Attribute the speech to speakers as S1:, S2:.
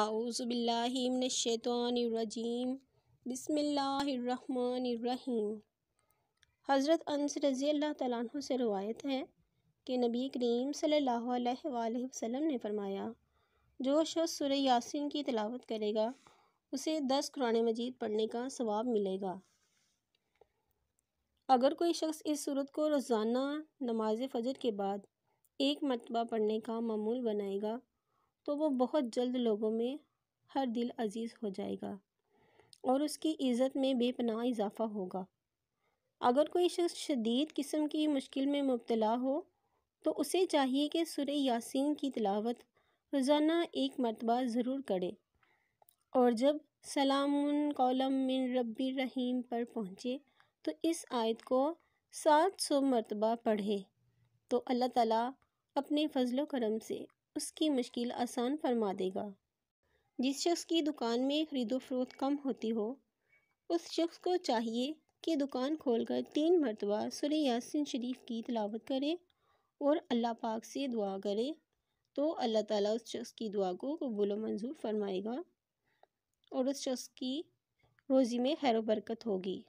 S1: आउज़बिल्लिमिनशैतवानरजीम बसमीम हज़रत अनस रज़ी अल्लाह तु से रवायत है कि नबी करीम सल्लल्लाहु ने फरमाया जो शख्स सुर यासिन की तलावत करेगा उसे दस कुरान मजीद पढ़ने का सवाब मिलेगा अगर कोई शख्स इस सूरत को रोज़ाना नमाज फजर के बाद एक मरतबा पढ़ने का मामूल बनाएगा तो वो बहुत जल्द लोगों में हर दिल अजीज़ हो जाएगा और उसकी इज़्ज़त में बेपनाह इजाफ़ा होगा अगर कोई शख्स शदीद किस्म की मुश्किल में मुबतला हो तो उसे चाहिए कि सुर यासिन की तलावत रोज़ाना एक मरतबा ज़रूर करे और जब सलाम कौलम मिन रबी रहीम पर पहुँचे तो इस आयत को सात सौ मरतबा पढ़े तो अल्लाह ताला अपने फ़जलो करम से उसकी मुश्किल आसान फरमा देगा जिस शख्स की दुकान में खरीदो फरोत कम होती हो उस शख्स को चाहिए कि दुकान खोलकर तीन मरतबा सुर यासिन शरीफ की तलावत करे और अल्लाह पाक से दुआ करे तो अल्लाह ताला उस शख्स की दुआ को कबूल मंजूर फरमाएगा और उस शख्स की रोज़ी में खैर बरकत होगी